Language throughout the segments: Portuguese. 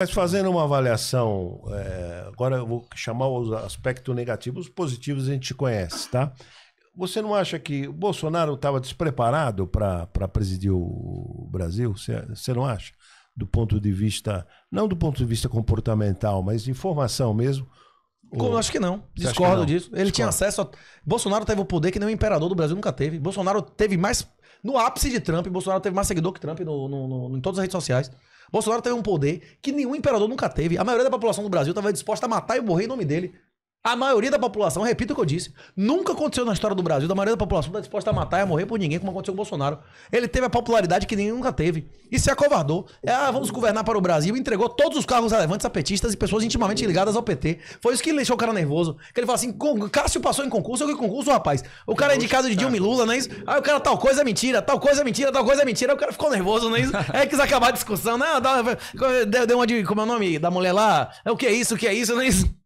Mas fazendo uma avaliação, é, agora eu vou chamar os aspectos negativos, os positivos a gente conhece, tá? Você não acha que o Bolsonaro estava despreparado para presidir o Brasil? Você não acha? Do ponto de vista, não do ponto de vista comportamental, mas de informação mesmo. Ou... Acho que não. Discordo que não? disso. Ele Discordo. tinha acesso a. Bolsonaro teve o poder que nem o imperador do Brasil nunca teve. Bolsonaro teve mais. No ápice de Trump, Bolsonaro teve mais seguidor que Trump no, no, no, em todas as redes sociais. Bolsonaro teve um poder que nenhum imperador nunca teve. A maioria da população do Brasil estava disposta a matar e morrer em nome dele. A maioria da população, repito o que eu disse, nunca aconteceu na história do Brasil, da maioria da população está disposta a matar e a morrer por ninguém, como aconteceu com o Bolsonaro. Ele teve a popularidade que ninguém nunca teve. E se acovardou. É, ah, vamos governar para o Brasil. Entregou todos os cargos relevantes a petistas e pessoas intimamente ligadas ao PT. Foi isso que deixou o cara nervoso. Que ele fala assim: Cássio passou em concurso, eu que concurso, rapaz. O cara é indicado de Dilma e Lula, não é isso? Aí o cara, tal coisa é mentira, tal coisa é mentira, tal coisa é mentira. Aí o cara ficou nervoso, não é isso? Aí é, quis acabar a discussão. Não, né? deu uma de. Como é o nome da mulher lá? É o que é isso, o que é isso, não é isso?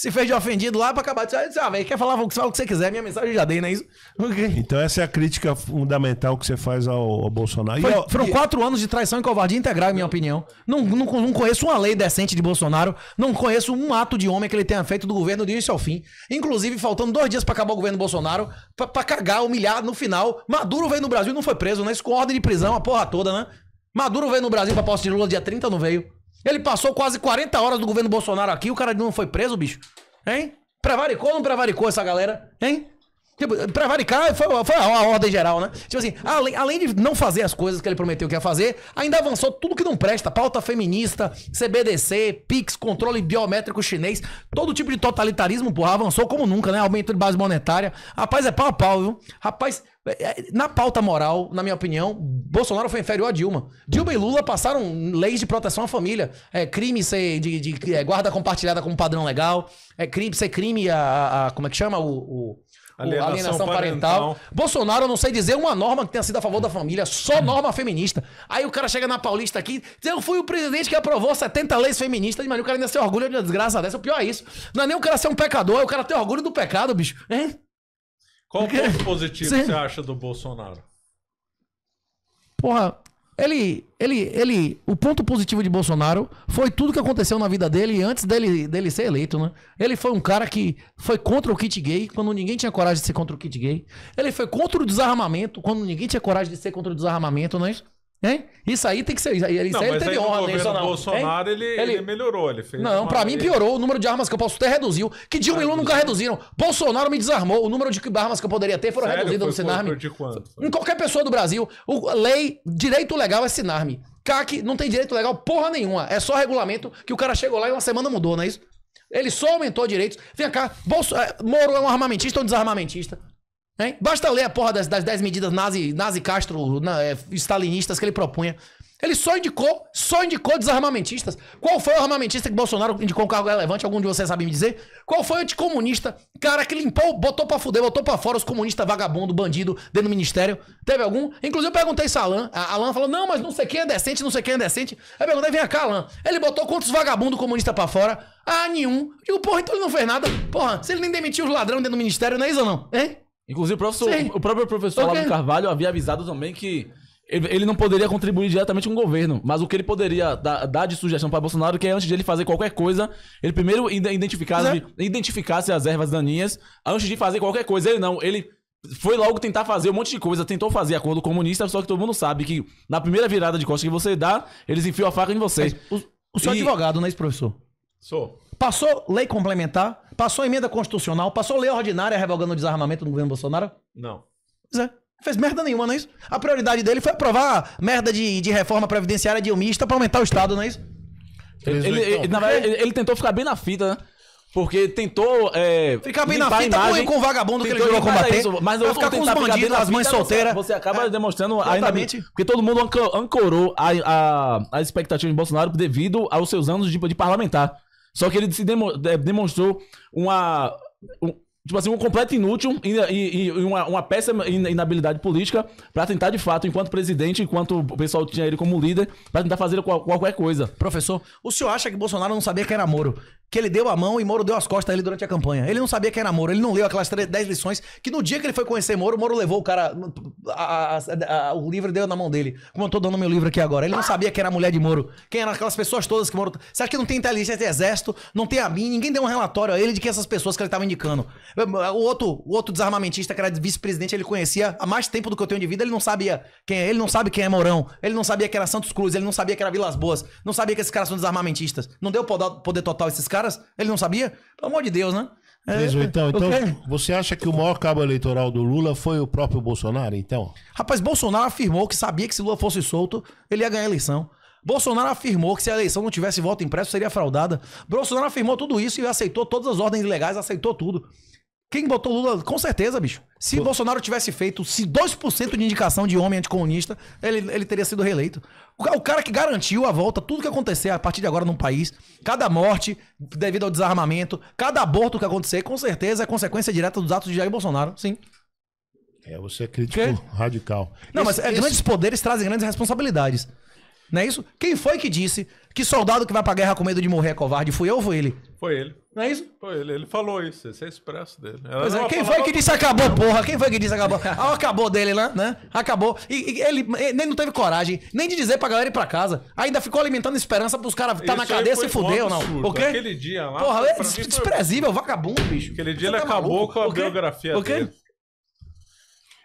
se fez de ofendido lá pra acabar de dizer, ah, velho, quer falar fala o que você quiser, minha mensagem já dei, não é isso? Okay. Então essa é a crítica fundamental que você faz ao, ao Bolsonaro. Foi, foram e... quatro anos de traição e covardia integral, em minha opinião. Não, não, não conheço uma lei decente de Bolsonaro, não conheço um ato de homem que ele tenha feito do governo de início ao fim. Inclusive, faltando dois dias pra acabar o governo Bolsonaro, pra, pra cagar, humilhar no final. Maduro veio no Brasil e não foi preso, né? Isso com ordem de prisão, a porra toda, né? Maduro veio no Brasil pra posse de Lula dia 30, não veio. Ele passou quase 40 horas do governo Bolsonaro aqui, o cara não foi preso, bicho. Hein? Prevaricou ou não prevaricou essa galera? Hein? Tipo, prevaricar foi, foi a ordem geral, né? Tipo assim, além, além de não fazer as coisas que ele prometeu que ia fazer, ainda avançou tudo que não presta. Pauta feminista, CBDC, PIX, controle biométrico chinês, todo tipo de totalitarismo, porra, avançou como nunca, né? Aumento de base monetária. Rapaz, é pau a pau, viu? Rapaz, é, é, na pauta moral, na minha opinião, Bolsonaro foi inferior a Dilma. Dilma e Lula passaram leis de proteção à família. É crime ser de, de, de é, guarda compartilhada como padrão legal. É crime ser crime a, a, a, Como é que chama? O. o alienação, alienação parental. parental. Bolsonaro, não sei dizer uma norma que tenha sido a favor da família, só hum. norma feminista. Aí o cara chega na Paulista aqui, diz, eu fui o presidente que aprovou 70 leis feministas, mas o cara ainda se orgulha de uma desgraça dessa. O pior é isso. Não é nem o cara ser um pecador, é o cara ter orgulho do pecado, bicho. Hein? É? Qual o ponto positivo Sim. você acha do Bolsonaro? Porra, ele, ele, ele, o ponto positivo de Bolsonaro foi tudo que aconteceu na vida dele antes dele, dele ser eleito, né? Ele foi um cara que foi contra o kit gay quando ninguém tinha coragem de ser contra o kit gay. Ele foi contra o desarmamento quando ninguém tinha coragem de ser contra o desarmamento, né? Hein? Isso aí tem que ser. Isso aí, isso ele teve aí honra, né? Isso Bolsonaro ele, ele, ele... melhorou, ele fez. Não, para mim piorou. O número de armas que eu posso ter reduziu. Que Dilma e Lula nunca reduziram. Bolsonaro me desarmou. O número de armas que eu poderia ter foram Sério? reduzidas foi, no Sinarme. Em qualquer pessoa do Brasil, o, lei, direito legal é Sinarme. CAC não tem direito legal porra nenhuma. É só regulamento que o cara chegou lá e uma semana mudou, não é isso? Ele só aumentou direitos. Vem cá, Bolso... É, Moro é um armamentista ou um desarmamentista? Hein? Basta ler a porra das, das 10 medidas nazi, nazi Castro, na, é, stalinistas que ele propunha. Ele só indicou, só indicou desarmamentistas. Qual foi o armamentista que Bolsonaro indicou um cargo relevante? Algum de vocês sabe me dizer? Qual foi o anticomunista? Cara que limpou, botou pra fuder, botou pra fora os comunistas vagabundo, bandido, dentro do ministério. Teve algum? Inclusive eu perguntei isso a Alan. A Alan falou, não, mas não sei quem é decente, não sei quem é decente. Aí eu perguntei, vem cá, Alan. Ele botou quantos vagabundo comunista pra fora? Ah, nenhum. e digo, porra, então ele não fez nada. Porra, se ele nem demitiu os ladrões dentro do ministério, não é isso ou não? Hein? Inclusive, o, professor, o próprio professor okay. Olavo Carvalho havia avisado também que ele não poderia contribuir diretamente com o governo, mas o que ele poderia dar, dar de sugestão para Bolsonaro é que é antes de ele fazer qualquer coisa, ele primeiro identificasse, é. identificasse as ervas daninhas antes de fazer qualquer coisa. Ele não, ele foi logo tentar fazer um monte de coisa, tentou fazer acordo comunista, só que todo mundo sabe que na primeira virada de costa que você dá, eles enfiam a faca em você. Mas, o, o senhor e... advogado, não é isso, professor? Sou. Passou lei complementar, Passou a emenda constitucional, passou lei ordinária revogando o desarmamento do governo Bolsonaro? Não. Pois é. fez merda nenhuma, não é isso? A prioridade dele foi aprovar merda de, de reforma previdenciária dilmista pra aumentar o Estado, não é isso? Ele, ele, ele, então. na verdade, ele, tentou ficar bem na fita, né? Porque tentou. É, ficar bem na fita imagem, com, com o vagabundo que ele jogou combater. Isso, mas eu ficar com os bandidos, as mães solteiras. Você acaba é, demonstrando exatamente. ainda. Porque todo mundo ancorou a, a, a expectativa de Bolsonaro devido aos seus anos de, de parlamentar. Só que ele se demo, é, demonstrou uma. Um, tipo assim, um completo inútil e, e, e uma, uma, péssima inabilidade política para tentar, de fato, enquanto presidente, enquanto o pessoal tinha ele como líder, para tentar fazer qual, qualquer coisa. Professor, o senhor acha que Bolsonaro não sabia que era Moro? que ele deu a mão e Moro deu as costas a ele durante a campanha. Ele não sabia quem era Moro, ele não leu aquelas 10 lições que no dia que ele foi conhecer Moro, Moro levou o cara, a, a, a, o livro deu na mão dele. Como eu tô dando meu livro aqui agora. Ele não sabia quem era a mulher de Moro, quem eram aquelas pessoas todas que Moro... Você acha que não tem inteligência, tem exército, não tem a mim, ninguém deu um relatório a ele de que essas pessoas que ele tava indicando. O outro, o outro desarmamentista que era vice-presidente, ele conhecia há mais tempo do que eu tenho de vida, ele não sabia quem é, ele não sabe quem é Mourão, ele não sabia que era Santos Cruz, ele não sabia que era Vilas Boas, não sabia que esses caras são desarmamentistas. Não deu poder total a esses caras caras. Ele não sabia? Pelo amor de Deus, né? É, então, então okay. você acha que o maior cabo eleitoral do Lula foi o próprio Bolsonaro, então? Rapaz, Bolsonaro afirmou que sabia que se Lula fosse solto, ele ia ganhar a eleição. Bolsonaro afirmou que se a eleição não tivesse voto impresso, seria fraudada. Bolsonaro afirmou tudo isso e aceitou todas as ordens legais, aceitou tudo. Quem botou Lula, com certeza, bicho. Se Pô. Bolsonaro tivesse feito se 2% de indicação de homem anticomunista, ele, ele teria sido reeleito. O, o, cara que garantiu a volta, tudo que acontecer a partir de agora no país, cada morte devido ao desarmamento, cada aborto que acontecer, com certeza é consequência direta dos atos de Jair Bolsonaro, sim. É, você é crítico que? radical. Não, esse, mas é, esse... grandes poderes trazem grandes responsabilidades. Não é isso? Quem foi que disse que soldado que vai pra guerra com medo de morrer é covarde? Fui eu ou foi ele? Foi ele. Não é isso? Pô, ele, ele falou isso, esse é expresso dele. É, quem foi que disse acabou, porra? Quem foi que disse acabou? Ah, acabou dele, né? né? Acabou. E, e ele, nem não teve coragem, nem de dizer pra galera ir pra casa. Ainda ficou alimentando esperança pros caras tá na cadeia se fuder ou não. O quê? Aquele dia lá. Porra, é desprezível, foi... vagabundo, bicho. Aquele dia Você ele tá acabou maluco? com a biografia dele.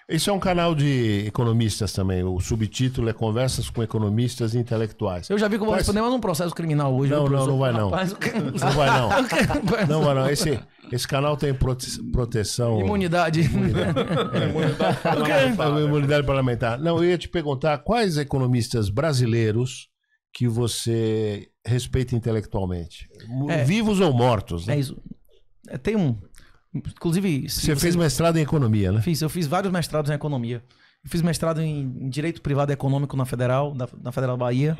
Esse é um canal de economistas também. O subtítulo é Conversas com Economistas Intelectuais. Eu já vi que eu vou responder, num processo criminal hoje. Não, não, não vai não. Rapaz, não vai não. não vai não. Esse, esse canal tem prote... proteção... Imunidade. Imunidade, é, imunidade parlamentar. Imunidade parlamentar. Não, eu ia te perguntar quais economistas brasileiros que você respeita intelectualmente? É. Vivos ou mortos? Né? É isso. É, tem um Inclusive. Você fez mestrado em economia, né? Fiz, eu fiz vários mestrados em economia. Eu fiz mestrado em Direito Privado Econômico na Federal, da, na Federal Bahia.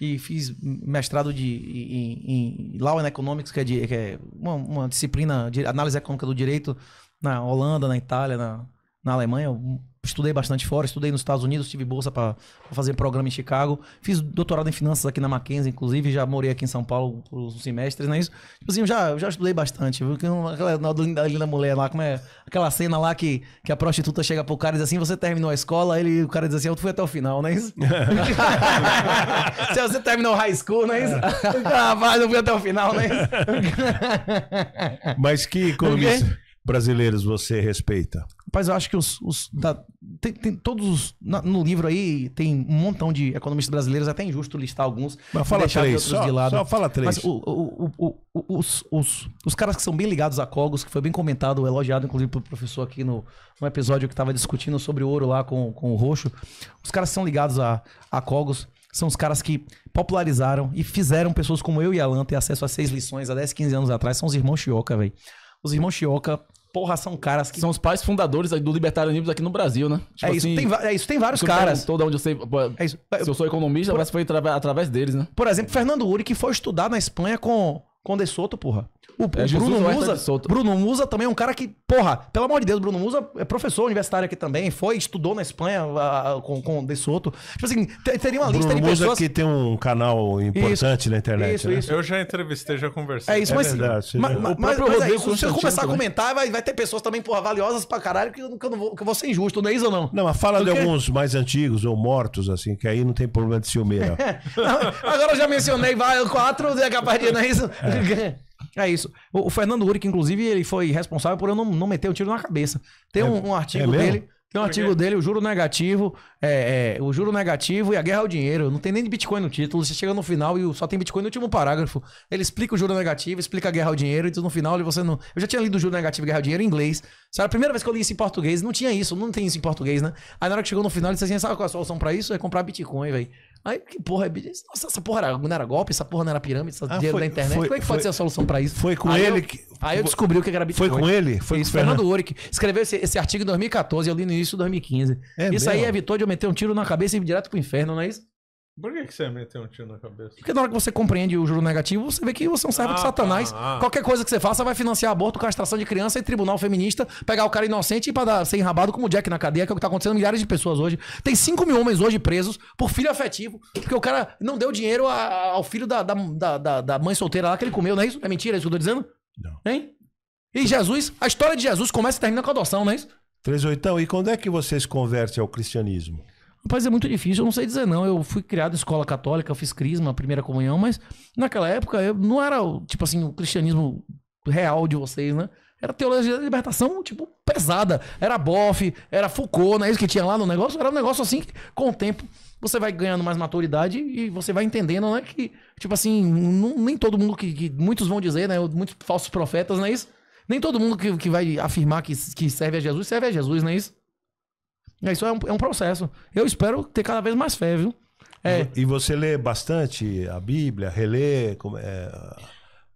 E fiz mestrado de, em, em Law and Economics, que é, de, que é uma, uma, disciplina de análise econômica do direito na Holanda, na Itália, na, na Alemanha, estudei bastante fora, estudei nos Estados Unidos, tive bolsa para fazer programa em Chicago, fiz doutorado em finanças aqui na Mackenzie, inclusive, já morei aqui em São Paulo por uns semestres, não é isso? Tipo assim, já, já estudei bastante, Aquela linda mulher lá, como é aquela cena lá que, que a prostituta chega pro cara e diz assim, você terminou a escola, ele, o cara diz assim, eu fui até o final, não é isso? Se você terminou high school, não né? é isso? Ah, rapaz, eu fui até o final, não é isso? Mas que economistas brasileiros você respeita? Rapaz, eu acho que os. os da, tem, tem, todos os, na, no livro aí tem um montão de economistas brasileiros, é até injusto listar alguns. Mas fala três, só, de lado. só fala três. Mas o, o, os, os, os caras que são bem ligados a Cogos, que foi bem comentado, elogiado, inclusive, pelo professor aqui no, no episódio que estava discutindo sobre ouro lá com, com o Roxo. Os caras que são ligados a, a Cogos são os caras que popularizaram e fizeram pessoas como eu e Alan ter acesso a seis lições há 10, 15 anos atrás. São os irmãos Chioca, velho. Os irmãos Chioca porra, são caras que. São os pais fundadores do libertarianismo aqui no Brasil, né? Tipo é, isso, assim, tem, é isso, tem vários caras. Toda onde eu sei. É se eu sou economista, por... mas foi através deles, né? Por exemplo, Fernando Uri, que foi estudar na Espanha com Conde é Soto, porra. O, é, o Bruno é Musa. Bruno Musa também é um cara que, porra, pelo amor de Deus, Bruno Musa é professor universitário aqui também, foi, estudou na Espanha a, a, com com De Soto. Tipo assim, teria uma lista Bruno de Musa pessoas que tem um canal importante isso, na internet. Isso, né? isso. Eu já entrevistei, já conversei. É isso, é mas, verdade, né? mas, mas, mas, mas é, se você começar a comentar, vai, vai ter pessoas também, porra, valiosas pra caralho que, eu, que eu não vou, que eu vou ser injusto, não é isso ou não? Não, mas fala Porque... de alguns mais antigos ou mortos, assim, que aí não tem problema de ciumeira. agora eu já mencionei vai, quatro, é capaz de não é isso? É. É, é isso. O, o, Fernando que inclusive, ele foi responsável por eu não, não meter o um tiro na cabeça. Tem é um, um artigo é dele. Tem um é artigo dele, o juro negativo, é, é, o juro negativo e a guerra ao dinheiro. Não tem nem de Bitcoin no título. Você chega no final e só tem Bitcoin no último parágrafo. Ele explica o juro negativo, explica a guerra ao dinheiro, e então no final você não. Eu já tinha lido o juro negativo e guerra ao dinheiro em inglês. Sabe, a primeira vez que eu li isso em português, não tinha isso, não tem isso em português, né? Aí na hora que chegou no final, ele disse assim: sabe qual é a solução pra isso? É comprar Bitcoin, velho. Aí, que porra é Nossa, essa porra não era golpe, essa porra não era pirâmide, essa ah, dinheiro foi, da internet. Foi, Como é que foi, pode ser a solução pra isso? Foi com aí ele eu, que. Aí eu descobri o que era Bitcoin. Foi com ele? Foi isso, com Fernando Uric. Escreveu esse, esse, artigo em 2014, eu li no início de 2015. É isso mesmo? aí é evitou de eu meter um tiro na cabeça e ir direto pro inferno, não é isso? Por que, que você meteu um tiro na cabeça? Porque na hora que você compreende o juro negativo, você vê que você é um servo ah, de satanás. Ah, ah. Qualquer coisa que você faça vai financiar aborto, castração de criança e tribunal feminista, pegar o cara inocente e para dar, ser enrabado como Jack na cadeia, que é o que tá acontecendo milhares de pessoas hoje. Tem 5 mil homens hoje presos por filho afetivo, porque o cara não deu dinheiro a, ao filho da, da, da, da, mãe solteira lá que ele comeu, não é isso? É mentira é isso que eu tô dizendo? Não. Hein? E Jesus, a história de Jesus começa e termina com a adoção, não é isso? 38, e quando é que vocês convertem ao cristianismo? Rapaz, é muito difícil, eu não sei dizer não. Eu fui criado em escola católica, eu fiz crisma, primeira comunhão, mas naquela época eu não era, tipo assim, o cristianismo real de vocês, né? Era teologia da libertação, tipo, pesada. Era Boff, era Foucault, não é isso que tinha lá no negócio? Era um negócio assim que, com o tempo, você vai ganhando mais maturidade e você vai entendendo, né? Que, tipo assim, não, nem todo mundo que, que, Muitos vão dizer, né? Muitos falsos profetas, não é isso? Nem todo mundo que, que vai afirmar que, que serve a Jesus, serve a Jesus, não é isso? É, isso é um, é um processo. Eu espero ter cada vez mais fé, viu? É. E você lê bastante a Bíblia, relê? Como é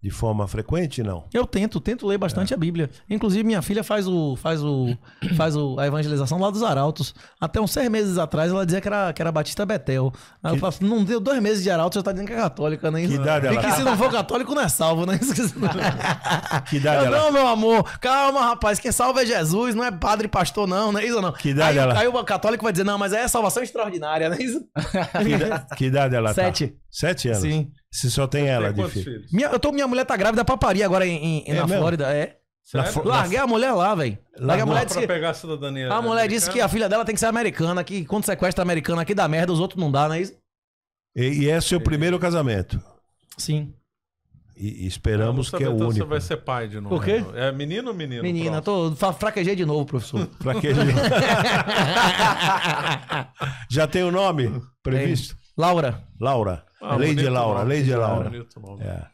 de forma frequente, não? Eu tento, tento ler bastante é. a Bíblia. Inclusive, minha filha faz o faz o faz o, a evangelização lá dos Arautos. Até uns seis meses atrás, ela dizia que era, que era Batista Betel. Aí que... eu falo, assim, não deu dois meses de Arauto, já tá dizendo que é católica, né? Que idade e ela... que se não for católico, não é salvo, né? que idade eu, ela... Não, meu amor, calma, rapaz, quem salva é Jesus, não é padre pastor, não, não é isso, não? Que idade aí, ela... Aí o católico vai dizer, não, mas é salvação extraordinária, não é isso? Que, idade, que idade ela Sete. tá? Sete. Sete anos? Sim. Você só tem ela de filho? filhos? Minha, eu tô, minha mulher tá grávida pra parir agora em, em, é na mesmo? Flórida. É. Na, larguei a mulher lá, velho. Larguei a mulher disse que, pegar a cidadania. A mulher americana? disse que a filha dela tem que ser americana, que quando sequestra americana aqui dá merda, os outros não dá, não é isso? E, e é seu é. primeiro casamento? Sim. E, e esperamos que é o então único. Você vai ser pai de novo. O quê? Então. É menino ou menino? Menina, tô fraquejei de novo, professor. fraquejei. Já tem o um nome previsto? Laura. Laura. Ah, Lady Laura, nome, Lady é Laura. É,